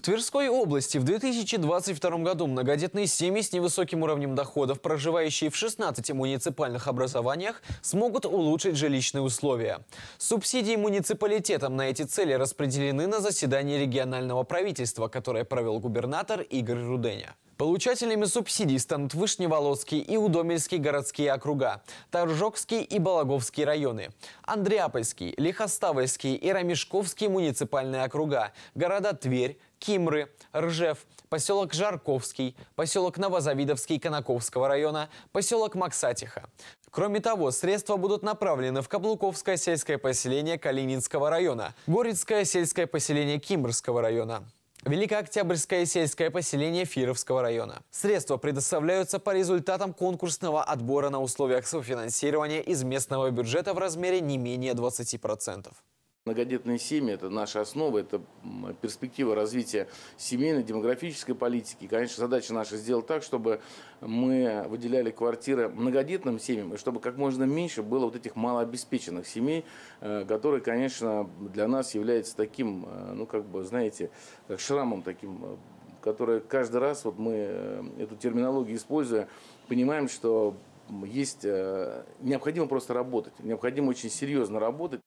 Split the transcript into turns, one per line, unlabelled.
В Тверской области в 2022 году многодетные семьи с невысоким уровнем доходов, проживающие в 16 муниципальных образованиях, смогут улучшить жилищные условия. Субсидии муниципалитетам на эти цели распределены на заседании регионального правительства, которое провел губернатор Игорь Руденя. Получателями субсидий станут Вышневолодский и Удомельский городские округа, Торжокский и Балаговский районы, Андреапольский, Лихоставольский и Рамешковский муниципальные округа, города Тверь, Кимры, Ржев, поселок Жарковский, поселок Новозавидовский Конаковского района, поселок Максатиха. Кроме того, средства будут направлены в Каблуковское сельское поселение Калининского района, Горецкое сельское поселение Кимрского района. Великое сельское поселение Фировского района. Средства предоставляются по результатам конкурсного отбора на условиях софинансирования из местного бюджета в размере не менее 20%.
Многодетные семьи – это наша основа, это перспектива развития семейной, демографической политики. И, конечно, задача наша сделать так, чтобы мы выделяли квартиры многодетным семьям, и чтобы как можно меньше было вот этих малообеспеченных семей, э, которые, конечно, для нас являются таким, э, ну, как бы, знаете, как шрамом таким э, которое каждый раз, вот мы эту терминологию используя, понимаем, что есть, необходимо просто работать, необходимо очень серьезно работать.